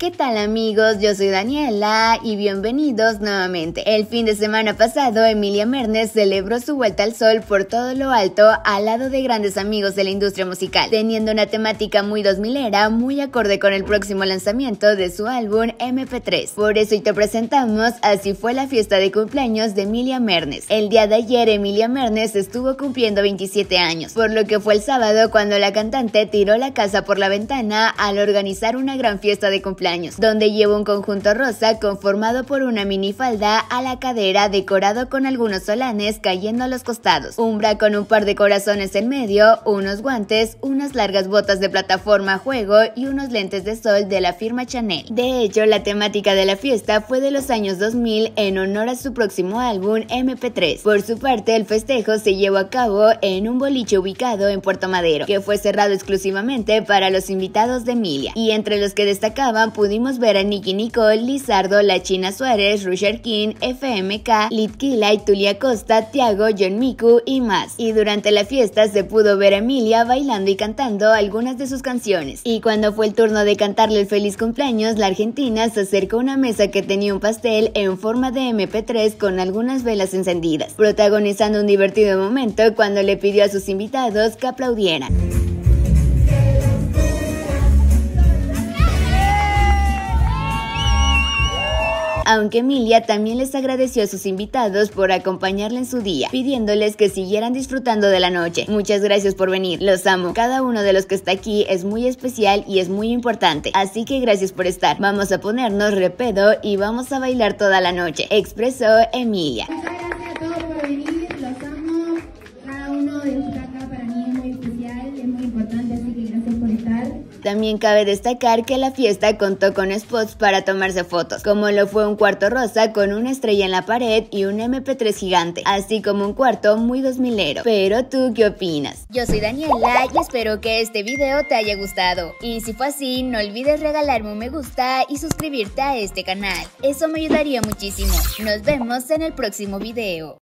¿Qué tal amigos? Yo soy Daniela y bienvenidos nuevamente. El fin de semana pasado, Emilia Mernes celebró su vuelta al sol por todo lo alto al lado de grandes amigos de la industria musical, teniendo una temática muy dos milera, muy acorde con el próximo lanzamiento de su álbum MP3. Por eso hoy te presentamos Así fue la fiesta de cumpleaños de Emilia Mernes. El día de ayer, Emilia Mernes estuvo cumpliendo 27 años, por lo que fue el sábado cuando la cantante tiró la casa por la ventana al organizar una gran fiesta de cumpleaños donde lleva un conjunto rosa conformado por una minifalda a la cadera decorado con algunos solanes cayendo a los costados, un bra con un par de corazones en medio, unos guantes, unas largas botas de plataforma juego y unos lentes de sol de la firma Chanel. De hecho, la temática de la fiesta fue de los años 2000 en honor a su próximo álbum MP3. Por su parte, el festejo se llevó a cabo en un boliche ubicado en Puerto Madero, que fue cerrado exclusivamente para los invitados de Emilia, y entre los que destacaban pudimos ver a Nicky Nicole, Lizardo, La China Suárez, Rusher King, FMK, Litkila, Tulia Costa, Tiago, John Miku y más. Y durante la fiesta se pudo ver a Emilia bailando y cantando algunas de sus canciones. Y cuando fue el turno de cantarle el feliz cumpleaños, la argentina se acercó a una mesa que tenía un pastel en forma de MP3 con algunas velas encendidas, protagonizando un divertido momento cuando le pidió a sus invitados que aplaudieran. aunque Emilia también les agradeció a sus invitados por acompañarle en su día, pidiéndoles que siguieran disfrutando de la noche. Muchas gracias por venir, los amo. Cada uno de los que está aquí es muy especial y es muy importante, así que gracias por estar. Vamos a ponernos repedo y vamos a bailar toda la noche, expresó Emilia. Muchas gracias a todos por venir, los amo. Cada uno de acá para mí. También cabe destacar que la fiesta contó con spots para tomarse fotos, como lo fue un cuarto rosa con una estrella en la pared y un MP3 gigante, así como un cuarto muy dos milero. Pero tú, ¿qué opinas? Yo soy Daniela y espero que este video te haya gustado. Y si fue así, no olvides regalarme un me gusta y suscribirte a este canal. Eso me ayudaría muchísimo. Nos vemos en el próximo video.